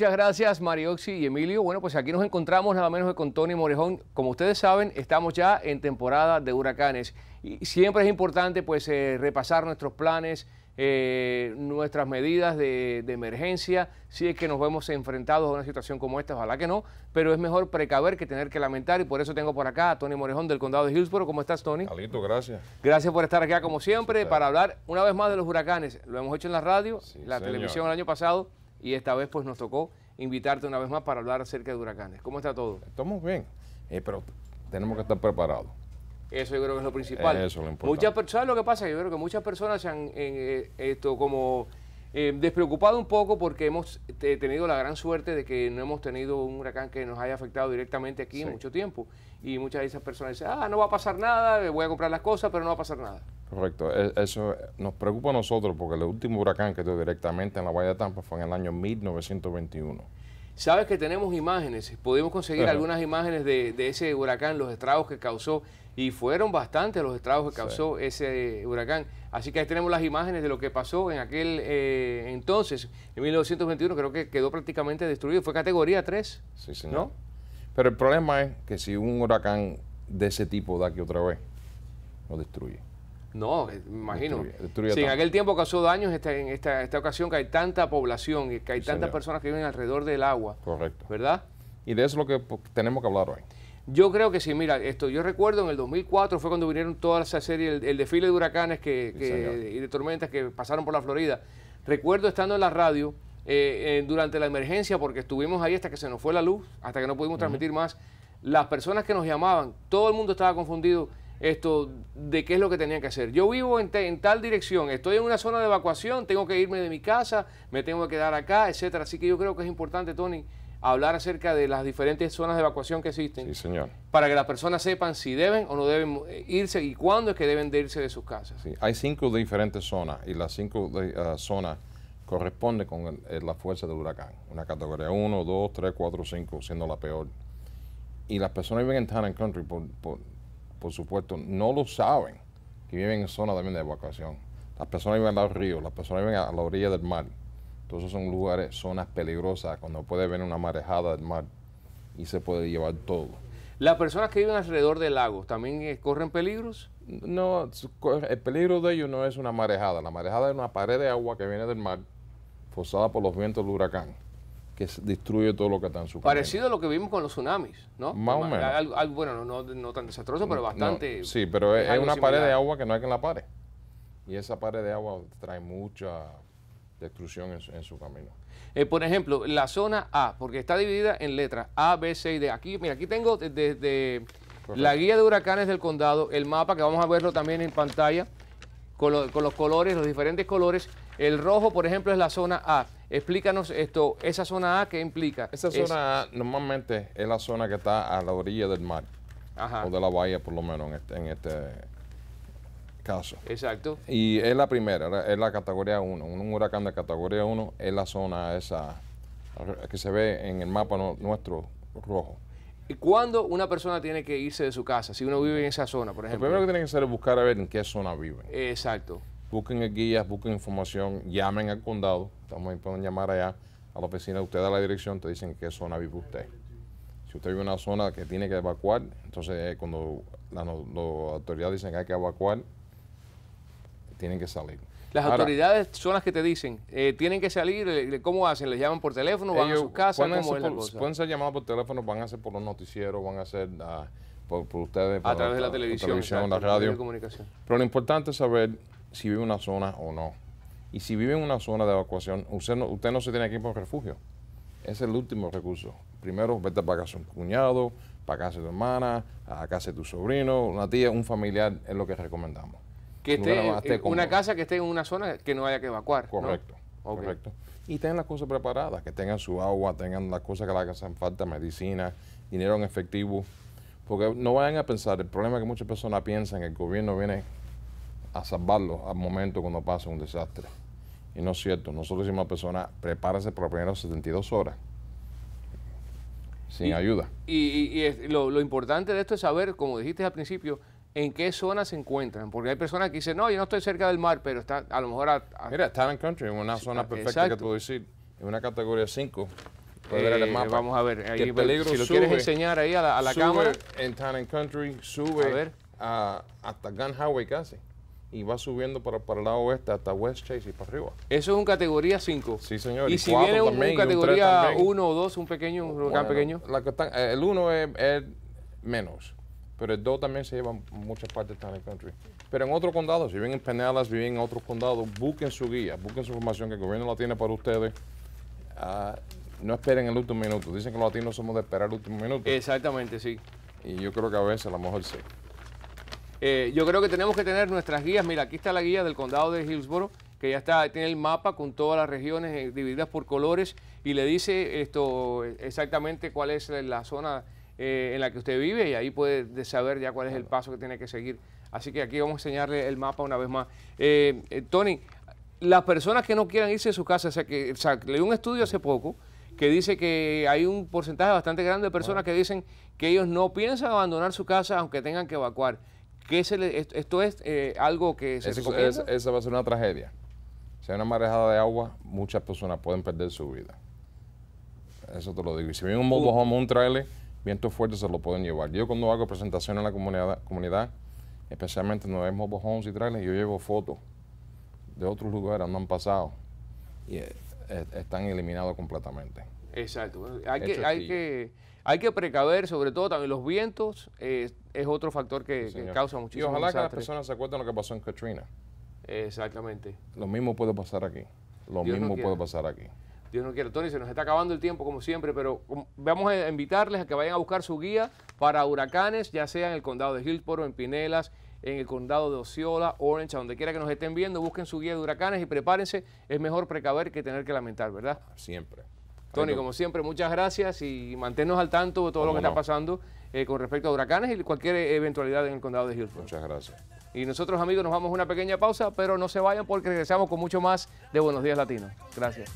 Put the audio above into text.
Muchas gracias, Marioxi y Emilio. Bueno, pues aquí nos encontramos nada menos que con Tony Morejón. Como ustedes saben, estamos ya en temporada de huracanes. Y siempre es importante, pues, eh, repasar nuestros planes, eh, nuestras medidas de, emergencia, si es que nos vemos enfrentados a una situación como esta, ojalá que no, pero es mejor precaver que tener que lamentar y por eso tengo por acá a Tony Morejón del condado de Hillsborough. ¿Cómo estás, Tony? Alito, gracias. Gracias por estar acá como siempre para hablar una vez más de los huracanes. Lo hemos hecho en la radio, la televisión el año pasado y esta vez pues nos tocó invitarte una vez más para hablar acerca de huracanes. ¿Cómo está todo? Estamos bien, eh, pero tenemos que estar preparados. Eso yo creo que es lo principal. Es lo importante. Muchas personas, lo que pasa yo creo que muchas personas se han eh, eh, esto como despreocupado un poco porque hemos tenido la gran suerte de que no hemos tenido un huracán que nos haya afectado directamente aquí en mucho tiempo. Y muchas de esas personas dicen, ah, no va a pasar nada, voy a comprar las cosas, pero no va a pasar nada. Correcto, e, eso eh, nos preocupa a nosotros porque el último huracán que tuvo directamente en la Bahía de Tampa fue en el año 1921. Sabes que tenemos imágenes, pudimos conseguir algunas imágenes de, ese huracán, los estragos que causó, y fueron bastantes los estragos que causó ese huracán. Así que ahí tenemos las imágenes de lo que pasó en aquel eh, entonces, en 1921, creo que quedó prácticamente destruido, fue categoría 3. Sí, señor. ¿no? Pero el problema es que si un huracán de ese tipo da aquí otra vez, lo destruye. No, eh, imagino. sí, en aquel tiempo causó daños, esta, en esta, ocasión que hay tanta población, y que hay tantas personas que viven alrededor del agua. Correcto. ¿Verdad? Y de eso es lo que tenemos que hablar hoy. Yo creo que sí, mira, esto, yo recuerdo en el 2004 fue cuando vinieron toda esa serie, el, desfile de huracanes que, y de tormentas que pasaron por la Florida. Recuerdo estando en la radio eh, eh, durante la emergencia, porque estuvimos ahí hasta que se nos fue la luz, hasta que no pudimos transmitir más, las personas que nos llamaban, todo el mundo estaba confundido esto de qué es lo que tenían que hacer. Yo vivo en, tal dirección, estoy en una zona de evacuación, tengo que irme de mi casa, me tengo que quedar acá, etcétera. Así que yo creo que es importante, Tony, hablar acerca de las diferentes zonas de evacuación que existen. Sí, señor. Para que las personas sepan si deben o no deben eh, irse y cuándo es que deben de irse de sus casas. Sí, hay cinco diferentes zonas y las cinco ah, zonas corresponden con eh, la fuerza del huracán. Una categoría 1, 2, 3, 4, 5, siendo la peor. Y las personas viven en town and country por, por por supuesto, no lo saben, que viven en zonas también de evacuación. Las personas viven en los ríos, las personas viven a la orilla del mar. Todos esos son lugares, zonas peligrosas, cuando puede venir una marejada del mar y se puede llevar todo. ¿Las personas que viven alrededor del lago también eh, corren peligros? No, el peligro de ellos no es una marejada. La marejada es una pared de agua que viene del mar, forzada por los vientos del huracán que destruye todo lo que está en su Parecido a lo que vimos con los tsunamis, ¿no? Más o menos. bueno, no, tan desastroso, pero bastante. sí, pero es, una pared de agua que no hay que en la pared. Y esa pared de agua trae mucha destrucción en su, camino. Eh, por ejemplo, la zona A, porque está dividida en letras A, B, C y D. Aquí, mira, aquí tengo desde la guía de huracanes del condado, el mapa, que vamos a verlo también en pantalla, con los colores, los diferentes colores. El rojo, por ejemplo, es la zona A. Explícanos esto, esa zona A, ¿qué implica? Esa zona A normalmente es la zona que está a la orilla del mar, o de la bahía por lo menos en este, este caso. Exacto. Y es la primera, es la categoría 1. Un huracán de categoría 1 es la zona esa que se ve en el mapa nuestro rojo. ¿Y cuándo una persona tiene que irse de su casa? Si uno vive en esa zona, por ejemplo. Lo primero que tienen que hacer es buscar a ver en qué zona viven. Exacto. Busquen guías, busquen información, llamen al condado estamos ahí, pueden llamar allá a la oficina de usted, a la dirección, te dicen qué zona vive usted. Si usted vive en una zona que tiene que evacuar, entonces eh, cuando las autoridades dicen que hay que evacuar, tienen que salir. Las autoridades son las que te dicen, eh, tienen que salir, eh, ¿cómo hacen? ¿Les llaman por teléfono? ¿Van a sus casas? Pueden, ser llamadas por teléfono, van a ser por los noticieros, van a ser ah, por, ustedes. a través de la televisión. La radio. comunicación. Pero lo importante es saber si vive una zona o no. Y si vive en una zona de evacuación, usted no, usted no se tiene que ir por refugio. Es el último recurso. Primero, vete a pagar a un cuñado, a casa de tu hermana, a casa de tu sobrino, una tía, un familiar, es lo que recomendamos. Que esté, en una casa que esté en una zona que no haya que evacuar. Correcto, correcto. Y tengan las cosas preparadas, que tengan su agua, tengan las cosas que casa hacen falta, medicina, dinero en efectivo. Porque no vayan a pensar, el problema es que muchas personas piensan que el gobierno viene a salvarlo al momento cuando pasa un desastre. Y no es cierto. Nosotros decimos a la persona, prepárese para las primeras 72 horas. Sin ayuda. Y, lo, importante de esto es saber, como dijiste al principio, en qué zona se encuentran. Porque hay personas que dicen, no, yo no estoy cerca del mar, pero está a lo mejor a... Mira, está country, en una zona perfecta que puedo decir, en una categoría 5. Eh, mapa vamos a ver, ahí, si lo quieres enseñar ahí a la, cámara. En Town Country, sube a hasta Gun Highway casi y va subiendo para, para el lado oeste hasta West Chase y para arriba. Eso es un categoría 5. Sí, señor. Y, si viene un, categoría 1 o 2, un pequeño, un huracán pequeño. Eh, el 1 es, menos, pero el 2 también se lleva muchas partes de el country. Pero en otros condados, si viven en Penalas, viven en otros condados, busquen su guía, busquen su información que el gobierno la tiene para ustedes. Ah, no esperen el último minuto. Dicen que los latinos somos de esperar el último minuto. Exactamente, sí. Y yo creo que a veces a lo mejor sí. Eh, yo creo que tenemos que tener nuestras guías. Mira, aquí está la guía del condado de Hillsborough, que ya está, tiene el mapa con todas las regiones eh, divididas por colores y le dice esto eh, exactamente cuál es la zona en la que usted vive y ahí puede saber ya cuál es el paso que tiene que seguir. Así que aquí vamos a enseñarle el mapa una vez más. Tony, las personas que no quieran irse de su casa, o sea, que leí un estudio hace poco que dice que hay un porcentaje bastante grande de personas que dicen que ellos no piensan abandonar su casa aunque tengan que evacuar ¿Esto es eh, algo que se Esa va a ser una tragedia. Si hay una marejada de agua, muchas personas pueden perder su vida. Eso te lo digo. Y si viene un motorhome o un trailer, vientos fuertes se lo pueden llevar. Yo cuando hago presentaciones en la comunidad, comunidad especialmente no hay homes y trailers, yo llevo fotos de otros lugares donde han pasado y eh, están eliminados completamente. Exacto. Hay que, hay que, hay que precaver, sobre todo también los vientos, es otro factor que, que causa muchísimo. Y ojalá que las personas se acuerden lo que pasó en Katrina. Exactamente. Lo mismo puede pasar aquí. Lo mismo puede pasar aquí. Dios no quiere. Tony, se nos está acabando el tiempo como siempre, pero um, vamos a invitarles a que vayan a buscar su guía para huracanes, ya sea en el condado de Hillsborough, en Pinelas, en el condado de Osceola, Orange, a donde quiera que nos estén viendo, busquen su guía de huracanes y prepárense. Es mejor precaver que tener que lamentar, ¿verdad? Siempre. Tony, como siempre, muchas gracias y manténnos al tanto de todo lo que está pasando eh, con respecto a huracanes y cualquier eventualidad en el condado de Hillsborough. Muchas gracias. Y nosotros, amigos, nos vamos a una pequeña pausa, pero no se vayan porque regresamos con mucho más de Buenos Días Latinos. Gracias.